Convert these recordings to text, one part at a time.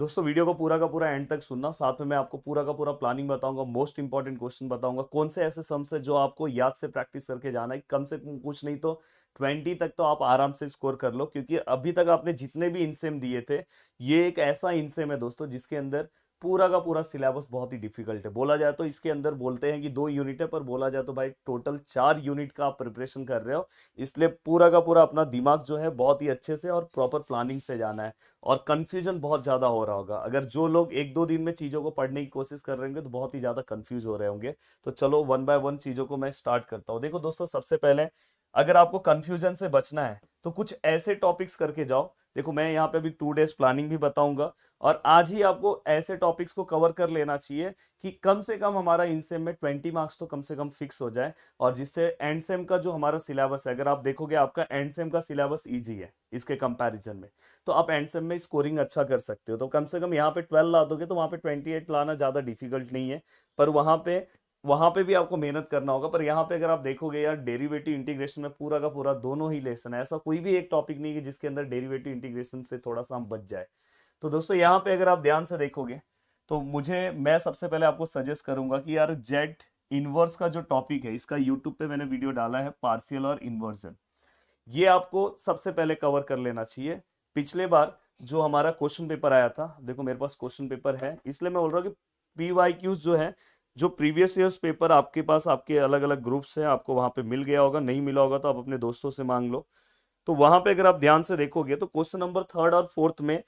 दोस्तों वीडियो को पूरा का पूरा एंड तक सुनना साथ में मैं आपको पूरा का पूरा प्लानिंग बताऊंगा मोस्ट इंपॉर्टेंट क्वेश्चन बताऊंगा कौन से ऐसे सम्स है जो आपको याद से प्रैक्टिस करके जाना है कम से कम कुछ नहीं तो ट्वेंटी तक तो आप आराम से स्कोर कर लो क्योंकि अभी तक आपने जितने भी इनसेम दिए थे ये एक ऐसा इनसेम है दोस्तों जिसके अंदर पूरा का पूरा सिलेबस बहुत ही डिफिकल्ट है बोला जाए तो इसके अंदर बोलते हैं कि दो यूनिट है पर बोला जाए तो भाई टोटल चार यूनिट का आप प्रिपरेशन कर रहे हो इसलिए पूरा का पूरा अपना दिमाग जो है बहुत ही अच्छे से और प्रॉपर प्लानिंग से जाना है और कन्फ्यूजन बहुत ज़्यादा हो रहा होगा अगर जो लोग एक दो दिन में चीज़ों को पढ़ने की कोशिश कर रहे होंगे तो बहुत ही ज़्यादा कन्फ्यूज हो रहे होंगे तो चलो वन बाय वन चीज़ों को मैं स्टार्ट करता हूँ देखो दोस्तों सबसे पहले अगर आपको कन्फ्यूजन से बचना है तो कुछ ऐसे टॉपिक्स करके जाओ देखो मैं यहाँ पे अभी टू डेज प्लानिंग भी बताऊंगा और आज ही आपको ऐसे टॉपिक्स को कवर कर लेना चाहिए कि कम से कम हमारा इन सेम में ट्वेंटी मार्क्स तो कम से कम फिक्स हो जाए और जिससे एंड सेम का जो हमारा सिलेबस है अगर आप देखोगे आपका एंड सेम का सिलेबस ईजी है इसके कंपैरिजन में तो आप एंड सेम में स्कोरिंग अच्छा कर सकते हो तो कम से कम यहाँ पे ट्वेल्व ला दोगे तो वहाँ पे ट्वेंटी लाना ज़्यादा डिफिकल्ट नहीं है पर वहाँ पे वहां पे भी आपको मेहनत करना होगा पर यहाँ पे अगर आप देखोगे यार डेरिवेटिव इंटीग्रेशन में पूरा का पूरा दोनों ही लेसन है ऐसा कोई भी एक टॉपिक नहीं है जिसके अंदर डेरिवेटिव इंटीग्रेशन से थोड़ा सा हम बच जाए तो दोस्तों यहाँ पे अगर आप ध्यान से देखोगे तो मुझे मैं सबसे पहले आपको सजेस्ट करूंगा कि यार जेट इनवर्स का जो टॉपिक है इसका यूट्यूब पे मैंने वीडियो डाला है पार्सियल और इनवर्जन ये आपको सबसे पहले कवर कर लेना चाहिए पिछले बार जो हमारा क्वेश्चन पेपर आया था देखो मेरे पास क्वेश्चन पेपर है इसलिए मैं बोल रहा हूँ कि पी वाई क्यूज जो है जो प्रीवियस ईयर्स पेपर आपके पास आपके अलग अलग ग्रुप्स हैं आपको वहाँ पे मिल गया होगा नहीं मिला होगा तो आप अपने दोस्तों से मांग लो तो वहाँ पे अगर आप ध्यान से देखोगे तो क्वेश्चन नंबर थर्ड और फोर्थ में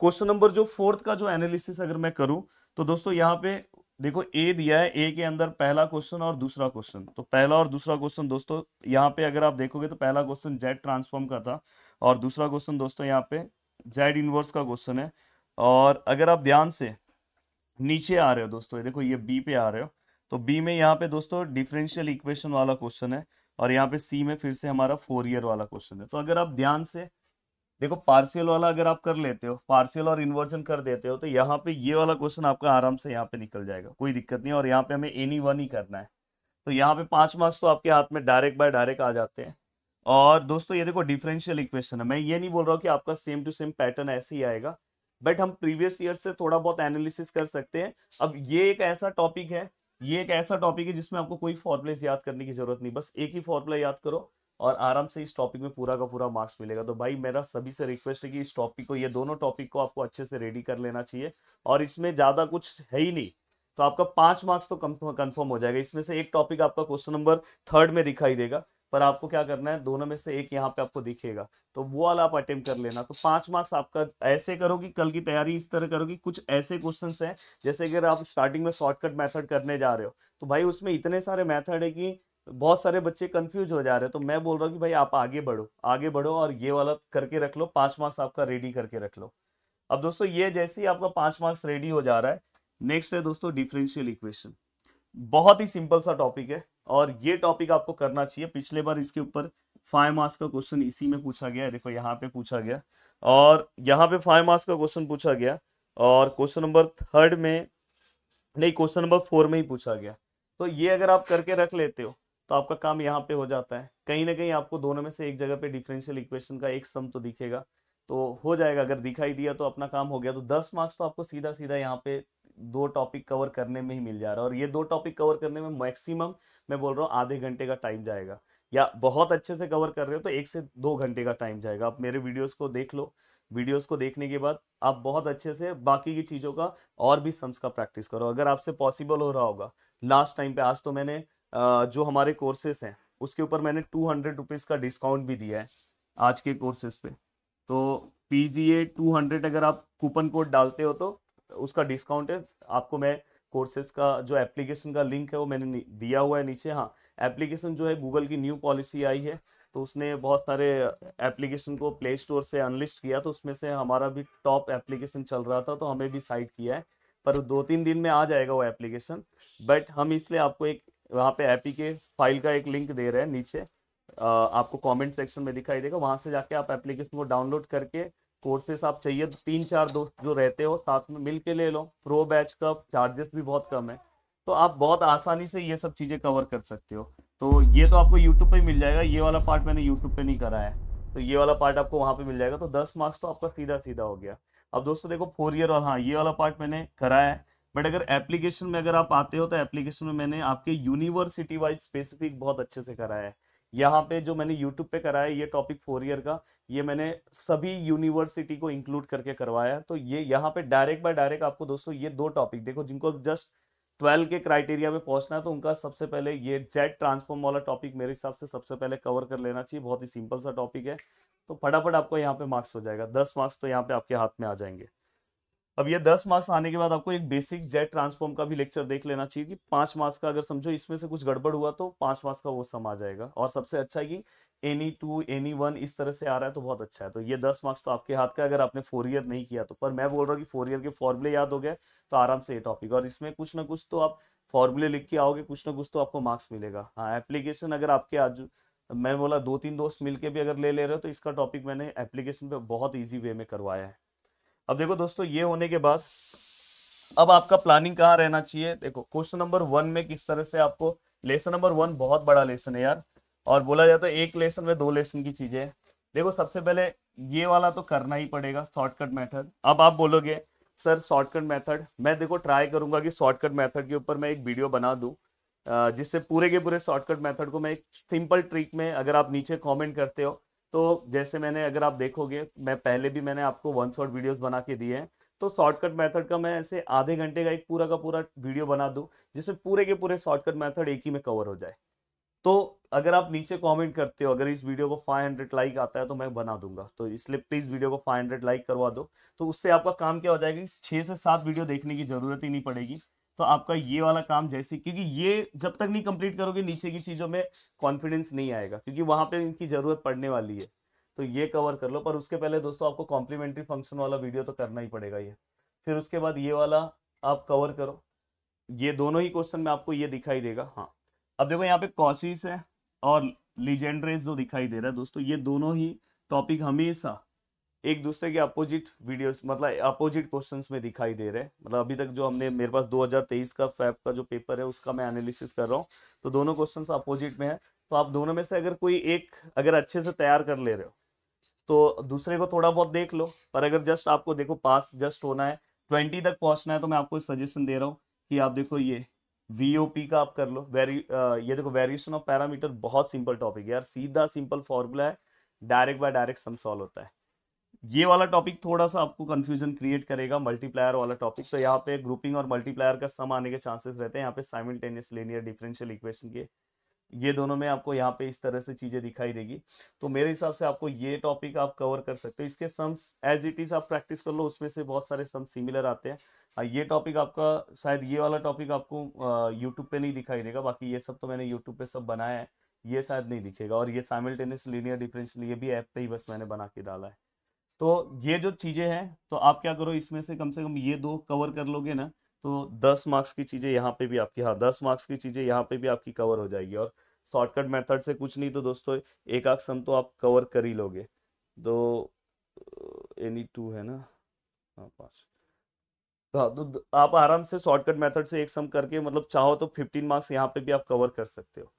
क्वेश्चन नंबर जो फोर्थ का जो एनालिसिस अगर मैं करूँ तो दोस्तों यहाँ पे देखो ए दिया है ए के अंदर पहला क्वेश्चन और दूसरा क्वेश्चन तो पहला और दूसरा क्वेश्चन दोस्तों यहाँ पे अगर आप देखोगे तो पहला क्वेश्चन जेड ट्रांसफॉर्म का था और दूसरा क्वेश्चन दोस्तों यहाँ पे जेड इनवर्स का क्वेश्चन है और अगर आप ध्यान से नीचे आ रहे हो दोस्तों ये देखो ये बी पे आ रहे हो तो बी में यहाँ पे दोस्तों डिफरेंशियल इक्वेशन वाला क्वेश्चन है और यहाँ पे सी में फिर से हमारा फोर ईयर वाला क्वेश्चन है तो अगर आप ध्यान से देखो पार्सियल वाला अगर आप कर लेते हो पार्सियल और इन्वर्जन कर देते हो तो यहाँ पे ये वाला क्वेश्चन आपका आराम से यहाँ पे निकल जाएगा कोई दिक्कत नहीं और यहाँ पे हमें एनी वन ही करना है तो यहाँ पे पांच मार्क्स तो आपके हाथ में डायरेक्ट बाय डायरेक्ट आ जाते हैं और दोस्तों ये देखो डिफरेंशियल इक्वेशन है मैं ये नहीं बोल रहा हूँ कि आपका सेम टू सेम पैटर्न ऐसे ही आएगा बट हम प्रीवियस ईयर से थोड़ा बहुत एनालिसिस कर सकते हैं अब ये एक ऐसा टॉपिक है ये एक ऐसा टॉपिक है जिसमें आपको कोई फॉर्मुलेस याद करने की जरूरत नहीं बस एक ही फॉर्मुला याद करो और आराम से इस टॉपिक में पूरा का पूरा मार्क्स मिलेगा तो भाई मेरा सभी से रिक्वेस्ट है कि इस टॉपिक को ये दोनों टॉपिक को आपको अच्छे से रेडी कर लेना चाहिए और इसमें ज़्यादा कुछ है ही नहीं तो आपका पांच मार्क्स तो कंफर्म हो जाएगा इसमें से एक टॉपिक आपका क्वेश्चन नंबर थर्ड में दिखाई देगा पर आपको क्या करना है दोनों में से एक यहाँ पे आपको दिखेगा तो वो वाला आप अटेम्प्ट कर लेना तो पांच मार्क्स आपका ऐसे करोगी कल की तैयारी इस तरह करोगी कुछ ऐसे क्वेश्चन हैं जैसे अगर आप स्टार्टिंग में शॉर्टकट मैथड करने जा रहे हो तो भाई उसमें इतने सारे मैथड है कि बहुत सारे बच्चे कंफ्यूज हो जा रहे हैं तो मैं बोल रहा हूँ कि भाई आप आगे बढ़ो आगे बढ़ो और ये वाला करके रख लो पांच मार्क्स आपका रेडी करके रख लो अब दोस्तों ये जैसे ही आपका पांच मार्क्स रेडी हो जा रहा है नेक्स्ट है दोस्तों डिफरेंशियल इक्वेशन बहुत ही सिंपल सा टॉपिक है और ये टॉपिक आपको करना चाहिए पिछले बार इसके ऊपर फाइव मार्क्स का क्वेश्चन इसी में पूछा गया देखो यहाँ पे पूछा गया और यहाँ पे फाइव मार्क्स का क्वेश्चन पूछा गया और क्वेश्चन नंबर थर्ड में नहीं क्वेश्चन नंबर फोर में ही पूछा गया तो ये अगर आप करके रख लेते हो तो आपका काम यहाँ पे हो जाता है कहीं ना कहीं आपको दोनों में से एक जगह पे डिफरेंशियल इक्वेशन का एक सम तो दिखेगा तो हो जाएगा अगर दिखाई दिया तो अपना काम हो गया तो दस मार्क्स तो आपको सीधा सीधा यहाँ पे दो टॉपिक कवर करने में ही मिल जा रहा है और ये दो टॉपिक कवर करने में मैक्सिमम मैं बोल रहा हूँ आधे घंटे का टाइम जाएगा या बहुत अच्छे से कवर कर रहे हो तो एक से दो घंटे का टाइम जाएगा आप मेरे वीडियोस को देख लो वीडियोस को देखने के बाद आप बहुत अच्छे से बाकी की चीज़ों का और भी सम्स का प्रैक्टिस करो अगर आपसे पॉसिबल हो रहा होगा लास्ट टाइम पे आज तो मैंने जो हमारे कोर्सेस हैं उसके ऊपर मैंने टू हंड्रेड रुपीज़ का डिस्काउंट भी दिया है आज के कोर्सेज पे तो पी जी टू हंड्रेड अगर आप कूपन कोड डालते हो तो उसका डिस्काउंट है आपको मैं कोर्सेज का जो एप्लीकेशन का लिंक है वो मैंने दिया हुआ है नीचे हाँ एप्लीकेशन जो है गूगल की न्यू पॉलिसी आई है तो उसने बहुत सारे एप्लीकेशन को प्ले स्टोर से अनलिस्ट किया तो उसमें से हमारा भी टॉप एप्लीकेशन चल रहा था तो हमें भी साइट किया है पर दो तीन दिन में आ जाएगा वो एप्लीकेशन बट हम इसलिए आपको एक वहाँ पे एपी के फाइल का एक लिंक दे रहे हैं नीचे आपको कमेंट सेक्शन में दिखाई देगा वहाँ से जाके आप एप्लीकेशन को डाउनलोड करके कोर्सेस आप चाहिए तो तीन चार दोस्त जो रहते हो साथ में मिल के ले लो प्रो बैच का चार्जेस भी बहुत कम है तो आप बहुत आसानी से ये सब चीज़ें कवर कर सकते हो तो ये तो आपको यूट्यूब पे मिल जाएगा ये वाला पार्ट मैंने यूट्यूब पे नहीं करा है तो ये वाला पार्ट आपको वहाँ पे मिल जाएगा तो दस मार्क्स तो आपका सीधा सीधा हो गया अब दोस्तों देखो फोर ईयर और हाँ ये वाला पार्ट मैंने करा है बट अगर एप्लीकेशन में अगर आप आते हो तो एप्लीकेशन में मैंने आपके यूनिवर्सिटी वाइज स्पेसिफिक बहुत अच्छे से कराया है यहाँ पे जो मैंने यूट्यूब पे कराया ये टॉपिक फोर ईयर का ये मैंने सभी यूनिवर्सिटी को इंक्लूड करके करवाया तो ये यहाँ पे डायरेक्ट बाय डायरेक्ट आपको दोस्तों ये दो टॉपिक देखो जिनको जस्ट ट्वेल्व के क्राइटेरिया में पहुंचना है तो उनका सबसे पहले ये जेट ट्रांसफॉर्म वाला टॉपिक मेरे हिसाब से सबसे पहले कवर कर लेना चाहिए बहुत ही सिंपल सा टॉपिक है तो फटाफट आपको यहाँ पे मार्क्स हो जाएगा दस मार्क्स तो यहाँ पे आपके हाथ में आ जाएंगे अब ये दस मार्क्स आने के बाद आपको एक बेसिक जेट ट्रांसफॉर्म का भी लेक्चर देख लेना चाहिए कि पांच मार्क्स का अगर समझो इसमें से कुछ गड़बड़ हुआ तो पांच मार्क्स का वो सम आ जाएगा और सबसे अच्छा है कि एनी टू एनी वन इस तरह से आ रहा है तो बहुत अच्छा है तो ये दस मार्क्स तो आपके हाथ का अगर आपने फोर ईयर नहीं किया तो पर मैं बोल रहा हूँ कि फोर ईयर के फॉर्मुले याद हो गए तो आराम से ये टॉपिक और इसमें कुछ ना कुछ तो आप फॉर्मुले लिख के आओगे कुछ ना कुछ तो आपको मार्क्स मिलेगा हाँ एप्लीकेशन अगर आपके आज मैंने बोला दो तीन दोस्त मिलकर भी अगर ले ले रहे हो तो इसका टॉपिक मैंने एप्लीकेशन पे बहुत ईजी वे में करवाया है अब देखो दोस्तों ये होने के बाद अब आपका प्लानिंग कहाँ रहना चाहिए देखो क्वेश्चन नंबर वन में किस तरह से आपको लेसन नंबर वन बहुत बड़ा लेसन है यार और बोला जाता तो है एक लेसन में दो लेसन की चीजें देखो सबसे पहले ये वाला तो करना ही पड़ेगा शॉर्टकट मेथड अब आप बोलोगे सर शॉर्टकट मेथड मैं देखो ट्राई करूंगा कि शॉर्टकट मेथड के ऊपर मैं एक वीडियो बना दूं जिससे पूरे के पूरे शॉर्टकट मेथड को मैं एक सिंपल ट्रिक में अगर आप नीचे कमेंट करते हो तो जैसे मैंने अगर आप देखोगे मैं पहले भी मैंने आपको वन शॉर्ट वीडियोस बना के दिए हैं तो शॉर्टकट मेथड का मैं ऐसे आधे घंटे का एक पूरा का पूरा वीडियो बना दूं जिसमें पूरे के पूरे शॉर्टकट मेथड एक ही में कवर हो जाए तो अगर आप नीचे कमेंट करते हो अगर इस वीडियो को 500 लाइक आता है तो मैं बना दूंगा तो इसलिए प्लीज़ वीडियो को 500 लाइक करवा दो तो उससे आपका काम क्या हो जाएगा छह से सात वीडियो देखने की ज़रूरत ही नहीं पड़ेगी तो आपका ये वाला काम जैसे क्योंकि ये जब तक नहीं कंप्लीट करोगे नीचे की चीज़ों में कॉन्फिडेंस नहीं आएगा क्योंकि वहाँ पे इनकी ज़रूरत पड़ने वाली है तो ये कवर कर लो पर उसके पहले दोस्तों आपको कॉम्प्लीमेंट्री फंक्शन वाला वीडियो तो करना ही पड़ेगा ये फिर उसके बाद ये वाला आप कवर करो ये दोनों ही क्वेश्चन में आपको ये दिखाई देगा हाँ अब देखो यहाँ पे कॉशिस है और लीजेंड्रेस जो दिखाई दे रहा है दोस्तों ये दोनों ही टॉपिक हमेशा एक दूसरे के अपोजिट वीडियोस मतलब अपोजिट क्वेश्चंस में दिखाई दे रहे हैं मतलब अभी तक जो हमने मेरे पास 2023 का फैब का जो पेपर है उसका मैं एनालिसिस कर रहा हूँ तो दोनों क्वेश्चंस अपोजिट में है तो आप दोनों में से अगर कोई एक अगर अच्छे से तैयार कर ले रहे हो तो दूसरे को थोड़ा बहुत देख लो पर अगर जस्ट आपको देखो पास जस्ट होना है ट्वेंटी तक पहुंचना है तो मैं आपको सजेशन दे रहा हूँ कि आप देखो ये वीओपी का आप कर लो वेरी ये देखो वेरिएशन ऑफ पैरामीटर बहुत सिंपल टॉपिक है यार सीधा सिंपल फॉर्मूला है direct by direct sum solve होता है ये वाला टॉपिक थोड़ा सा आपको कंफ्यूजन क्रिएट करेगा मल्टीप्लायर वाला टॉपिक तो यहाँ पे ग्रुपिंग और मल्टीप्लायर का सम आने के चांसेस रहते हैं यहाँ पे साइमल्टेनियस लेनियर डिफरेंशियल इक्वेशन के ये दोनों में आपको यहाँ पे इस तरह से चीजें दिखाई देगी तो मेरे हिसाब से आपको ये टॉपिक आप कवर कर सकते हो इसके सम्स एज इट इज आप प्रैक्टिस कर लो उसमें से बहुत सारे सम सिमिलर आते हैं हाँ, ये टॉपिक आपका शायद ये वाला टॉपिक आपको यूट्यूब पे नहीं दिखाई देगा बाकी ये सब तो मैंने यूट्यूब पे सब बनाया है ये शायद नहीं दिखेगा और ये साइमिलटेनियस लीनियर डिफरेंशियल ये भी ऐप पे ही बस मैंने बना के डाला है तो ये जो चीज़ें हैं तो आप क्या करो इसमें से कम से कम ये दो कवर कर लोगे ना तो दस मार्क्स की चीज़ें यहाँ पे भी आपकी हाँ दस मार्क्स की चीज़ें यहाँ पे भी आपकी कवर हो जाएगी और शॉर्टकट मेथड से कुछ नहीं तो दोस्तों एक आख सम तो आप कवर कर ही लोगे दो एनी टू है ना हाँ पाँच तो हाँ तो आप आराम से शॉर्टकट मेथड से एक सम करके मतलब चाहो तो फिफ्टीन मार्क्स यहाँ पे भी आप कवर कर सकते हो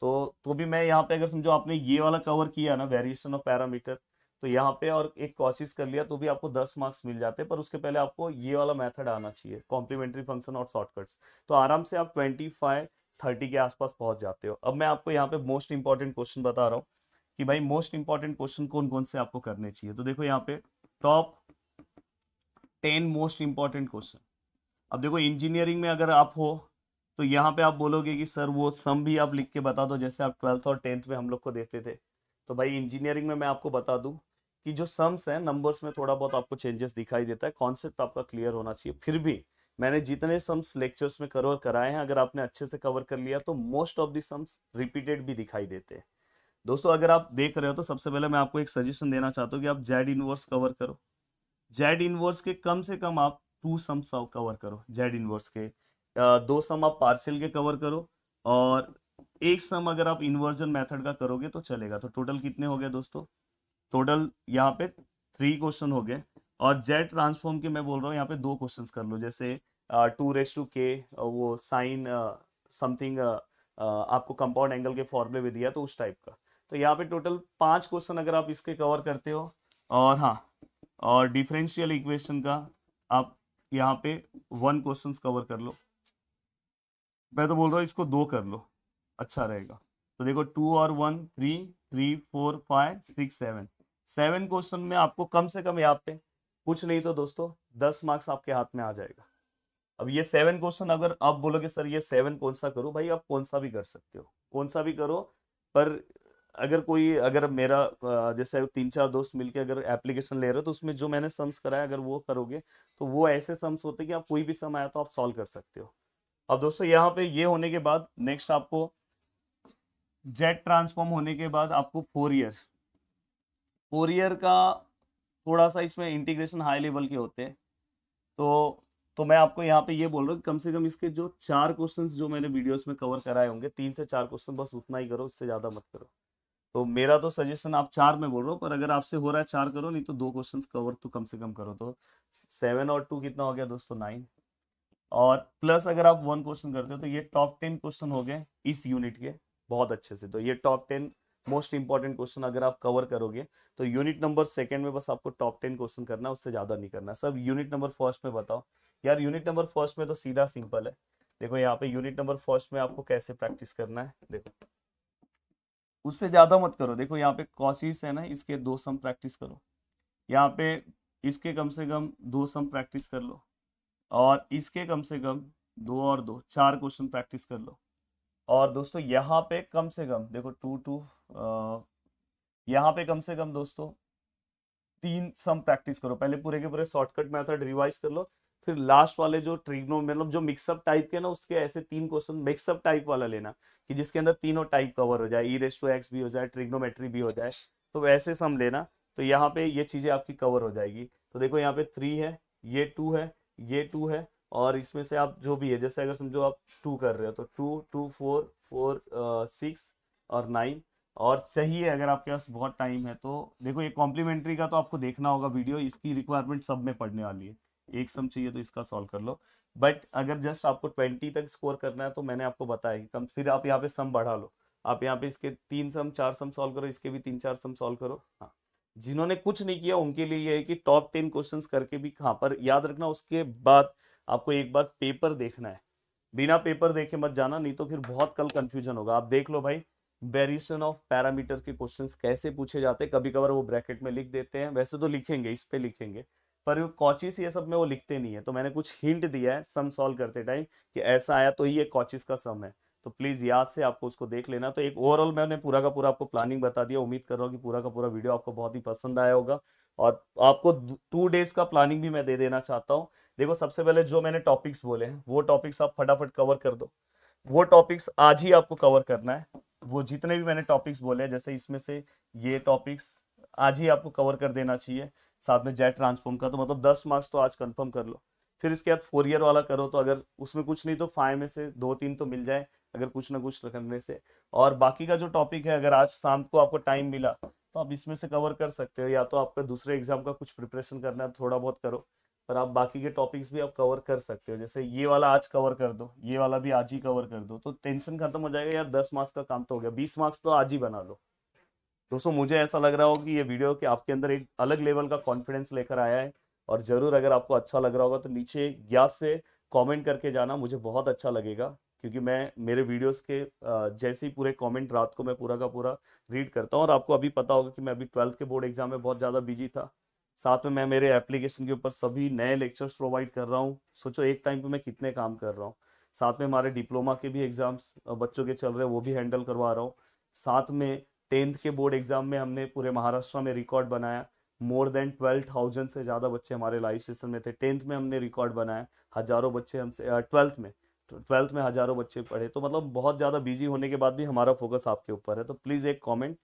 तो तो भी मैं यहाँ पे अगर समझो आपने ये वाला कवर किया ना वेरिएशन ऑफ पैरामीटर तो यहाँ पे और एक कोशिश कर लिया तो भी आपको दस मार्क्स मिल जाते हैं पर उसके पहले आपको ये वाला मेथड आना चाहिए कॉम्प्लीमेंट्री फंक्शन और शॉर्टकट्स तो आराम से आप ट्वेंटी फाइव थर्टी के आसपास पहुंच जाते हो अब मैं आपको यहाँ पे मोस्ट इंपॉर्टेंट क्वेश्चन बता रहा हूँ कि भाई मोस्ट इंपॉर्टेंट क्वेश्चन कौन कौन से आपको करने चाहिए तो देखो यहाँ पे top ten most important question अब देखो इंजीनियरिंग में अगर आप हो तो यहाँ पे आप बोलोगे कि सर वो सम भी आप लिख के बता दो जैसे आप ट्वेल्थ और टेंथ में हम लोग को देते थे तो भाई इंजीनियरिंग में मैं आपको बता दूं कि जो सम्स हैं नंबर्स में थोड़ा बहुत आपको चेंजेस दिखाई देता है कॉन्सेप्ट आपका क्लियर होना चाहिए फिर भी मैंने जितने सम्स लेक्चर्स में कवर कराए हैं अगर आपने अच्छे से कवर कर लिया तो most of the sums repeated भी दिखाई देते हैं दोस्तों अगर आप देख रहे हो तो सबसे पहले मैं आपको एक सजेशन देना चाहता हूँ कि आप जेड इनवर्स कवर करो जेड इनवर्स के कम से कम आप टू सम्स कवर करो जेड इनवर्स के दो सम आप पार्सल के कवर करो और एक सम अगर आप इन्वर्जन मेथड का करोगे तो चलेगा तो टोटल कितने हो गए दोस्तों टोटल यहाँ पे थ्री क्वेश्चन हो गए और जेड ट्रांसफॉर्म के मैं बोल रहा हूँ यहाँ पे दो क्वेश्चंस कर लो जैसे टू रेस टू के वो साइन समथिंग आपको कंपाउंड एंगल के फॉर्मूले में दिया तो उस टाइप का तो यहाँ पे टोटल पांच क्वेश्चन अगर आप इसके कवर करते हो और हाँ और डिफरेंशियल इक्वेशन का आप यहाँ पे वन क्वेश्चन कवर कर लो मैं तो बोल रहा हूँ इसको दो कर लो अच्छा रहेगा तो देखो टू और one three three four five six seven seven question में आपको कम से कम यहाँ पे कुछ नहीं तो दोस्तों दस मार्क्स आपके हाथ में आ जाएगा अब ये सेवन क्वेश्चन अगर आप बोलोगे सर ये सेवन कौन सा करो भाई आप कौन सा भी कर सकते हो कौन सा भी करो पर अगर कोई अगर मेरा जैसे तीन चार दोस्त मिलके अगर एप्लीकेशन ले रहे हो तो उसमें जो मैंने सम्स कराया अगर वो करोगे तो वो ऐसे सम्स होते कि आप कोई भी सम आया तो आप सॉल्व कर सकते हो अब दोस्तों यहाँ पे ये होने के बाद नेक्स्ट आपको जेट ट्रांसफॉर्म होने के बाद आपको फोर ईयर कोरियर का थोड़ा सा इसमें इंटीग्रेशन हाई लेवल के होते हैं तो तो मैं आपको यहाँ पे ये बोल रहा हूँ कम से कम इसके जो चार क्वेश्चंस जो मैंने वीडियोस में कवर कराए होंगे तीन से चार क्वेश्चन बस उतना ही करो इससे ज़्यादा मत करो तो मेरा तो सजेशन आप चार में बोल रहा हूँ पर अगर आपसे हो रहा है चार करो नहीं तो दो क्वेश्चन कवर तो कम से कम करो तो सेवन और टू कितना हो गया दोस्तों नाइन और प्लस अगर आप वन क्वेश्चन करते हो तो ये टॉप टेन क्वेश्चन हो गए इस यूनिट के बहुत अच्छे से तो ये top ten most important question अगर आप कवर करोगे तो यूनिट नंबर सेकंड में बस आपको टॉप टेन क्वेश्चन करना है उससे ज्यादा नहीं करना सब यूनिट नंबर फर्स्ट में बताओ यार यूनिट नंबर फर्स्ट में तो सीधा सिंपल है देखो यहाँ पे यूनिट नंबर फर्स्ट में आपको कैसे प्रैक्टिस करना है देखो उससे ज्यादा मत करो देखो यहाँ पे कॉशिश है ना इसके दो सम प्रैक्टिस करो यहाँ पे इसके कम से कम दो सम प्रैक्टिस कर लो और इसके कम से कम दो और दो चार क्वेश्चन प्रैक्टिस कर लो और दोस्तों यहाँ पे कम से कम देखो टू टू यहाँ पे कम से कम दोस्तों तीन सम प्रैक्टिस करो पहले पूरे के पूरे शॉर्टकट मेथड रिवाइज कर लो फिर लास्ट वाले जो ट्रिग्नो मतलब जो मिक्सअप टाइप के ना उसके ऐसे तीन क्वेश्चन मिक्सअप टाइप वाला लेना कि जिसके अंदर तीनों टाइप कवर हो जाए ई रेस टू एक्स भी हो जाए ट्रिग्नोमेट्री भी हो जाए तो वैसे सम लेना तो यहाँ पे ये चीजें आपकी कवर हो जाएगी तो देखो यहाँ पे थ्री है ये टू है ये टू है और इसमें से आप जो भी है जैसे अगर समझो आप टू कर रहे हो तो two two four four six और नाइन और चाहिए अगर आपके पास बहुत टाइम है तो देखो ये कॉम्प्लीमेंट्री का तो आपको देखना होगा वीडियो इसकी रिक्वायरमेंट सब में पढ़ने वाली है एक सम चाहिए तो इसका सॉल्व कर लो बट अगर जस्ट आपको ट्वेंटी तक स्कोर करना है तो मैंने आपको बताया कि कम फिर आप यहाँ पे सम बढ़ा लो आप यहाँ पे इसके तीन सम चार सम सॉल्व करो इसके भी तीन चार सम सॉल्व करो हाँ जिन्होंने कुछ नहीं किया उनके लिए ये है कि टॉप टेन क्वेश्चन करके भी कहाँ पर याद रखना उसके बाद आपको एक बार पेपर देखना है बिना पेपर देखे मत जाना नहीं तो फिर बहुत कल कंफ्यूजन होगा आप देख लो भाई वेरिएशन ऑफ पैरामीटर के क्वेश्चंस कैसे पूछे जाते हैं कभी कभार वो ब्रैकेट में लिख देते हैं वैसे तो लिखेंगे इस पे लिखेंगे पर कॉचिस ये सब में वो लिखते नहीं है तो मैंने कुछ हिंट दिया है सम सॉल्व करते टाइम कि ऐसा आया तो ही ये कॉचिस का सम है तो प्लीज़ याद से आपको उसको देख लेना तो एक ओवरऑल मैंने पूरा का पूरा आपको प्लानिंग बता दिया उम्मीद कर रहा हूँ कि पूरा का पूरा वीडियो आपको बहुत ही पसंद आया होगा और आपको टू डेज का प्लानिंग भी मैं दे देना चाहता हूँ देखो सबसे पहले जो मैंने टॉपिक्स बोले हैं वो टॉपिक्स आप फटाफट कवर कर दो वो टॉपिक्स आज ही आपको कवर करना है वो जितने भी मैंने टॉपिक्स बोले हैं जैसे इसमें से ये टॉपिक्स आज ही आपको कवर कर देना चाहिए साथ में जेट ट्रांसफॉर्म का तो मतलब दस मार्क्स तो आज कंफर्म कर लो फिर इसके बाद फोर ईयर वाला करो तो अगर उसमें कुछ नहीं तो फाइव में से दो तीन तो मिल जाए अगर कुछ ना कुछ करने से और बाकी का जो टॉपिक है अगर आज शाम को आपको टाइम मिला तो आप इसमें से कवर कर सकते हो या तो आपका दूसरे एग्जाम का कुछ प्रिपरेशन करना है थोड़ा बहुत करो पर आप बाकी के टॉपिक्स भी आप कवर कर सकते हो जैसे ये वाला आज कवर कर दो ये वाला भी आज ही कवर कर दो तो टेंशन खत्म हो जाएगा यार दस मार्क्स का काम तो हो गया बीस मार्क्स तो आज ही बना लो दोस्तों मुझे ऐसा लग रहा हो कि ये वीडियो कि आपके अंदर एक अलग लेवल का कॉन्फिडेंस लेकर आया है और ज़रूर अगर आपको अच्छा लग रहा होगा तो नीचे ज्ञात से कमेंट करके जाना मुझे बहुत अच्छा लगेगा क्योंकि मैं मेरे वीडियोस के जैसे ही पूरे कमेंट रात को मैं पूरा का पूरा रीड करता हूँ और आपको अभी पता होगा कि मैं अभी ट्वेल्थ के बोर्ड एग्जाम में बहुत ज़्यादा बिजी था साथ में मैं मेरे एप्लीकेशन के ऊपर सभी नए लेक्चर्स प्रोवाइड कर रहा हूँ सोचो एक टाइम पर मैं कितने काम कर रहा हूँ साथ में हमारे डिप्लोमा के भी एग्जाम्स बच्चों के चल रहे हैं वो भी हैंडल करवा रहा हूँ साथ में टेंथ के बोर्ड एग्जाम में हमने पूरे महाराष्ट्र में रिकॉर्ड बनाया मोर देन ट्वेल्व थाउजेंड से ज़्यादा बच्चे हमारे लाइव सेशन में थे टेंथ में हमने रिकॉर्ड बनाया हज़ारों बच्चे हमसे ट्वेल्थ में ट्वेल्थ तो में हज़ारों बच्चे पढ़े तो मतलब बहुत ज़्यादा बिजी होने के बाद भी हमारा फोकस आपके ऊपर है तो प्लीज़ एक कॉमेंट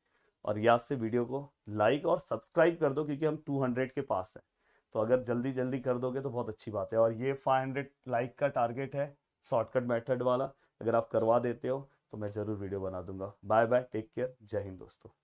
और याद से वीडियो को लाइक और सब्सक्राइब कर दो क्योंकि हम हंड्रेड के पास हैं तो अगर जल्दी जल्दी कर दोगे तो बहुत अच्छी बात है और ये हंड्रेड लाइक का टारगेट है शॉर्टकट मैथड वाला अगर आप करवा देते हो तो मैं ज़रूर वीडियो बना दूंगा बाय बाय टेक केयर जय हिंद दोस्तों